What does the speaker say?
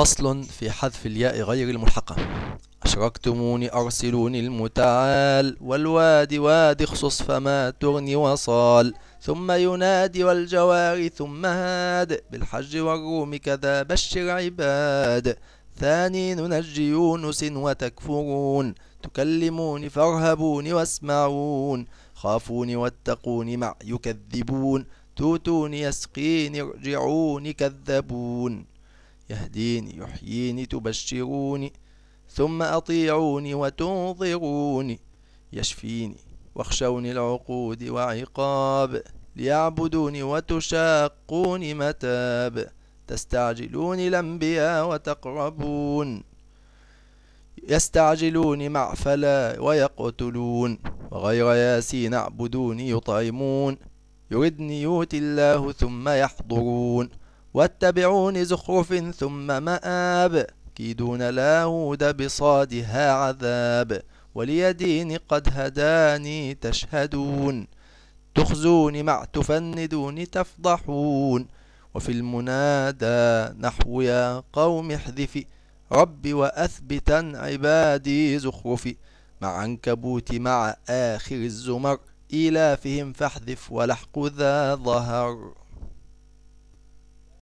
فصل في حذف الياء غير الملحقة أشركتموني أرسلوني المتعال والوادي واد اخصص فما تغني وصال ثم ينادي والجوار ثم هاد بالحج والروم كذا بشر عباد ثاني ننجي يونس وتكفرون تكلموني فارهبوني واسمعون خافوني واتقوني مع يكذبون توتوني يسقيني ارجعوني كذبون يهديني يحييني تبشروني ثم أطيعوني وتنظروني يشفيني واخشوني العقود وعقاب ليعبدوني وتشاقوني متاب تستعجلوني الأنبياء وتقربون يستعجلوني مع فلا ويقتلون وغير ياسين اعبدوني يطعمون يردني يؤتي الله ثم يحضرون واتبعون زخرف ثم مآب كيدون هود بصادها عذاب وليدين قد هداني تشهدون تخزون مع تفندون تفضحون وفي المنادى نحو يا قوم احذفي رب وأثبتا عبادي زخرفي مع عنكبوت مع آخر الزمر إيلافهم فاحذف ولحق ذا ظهر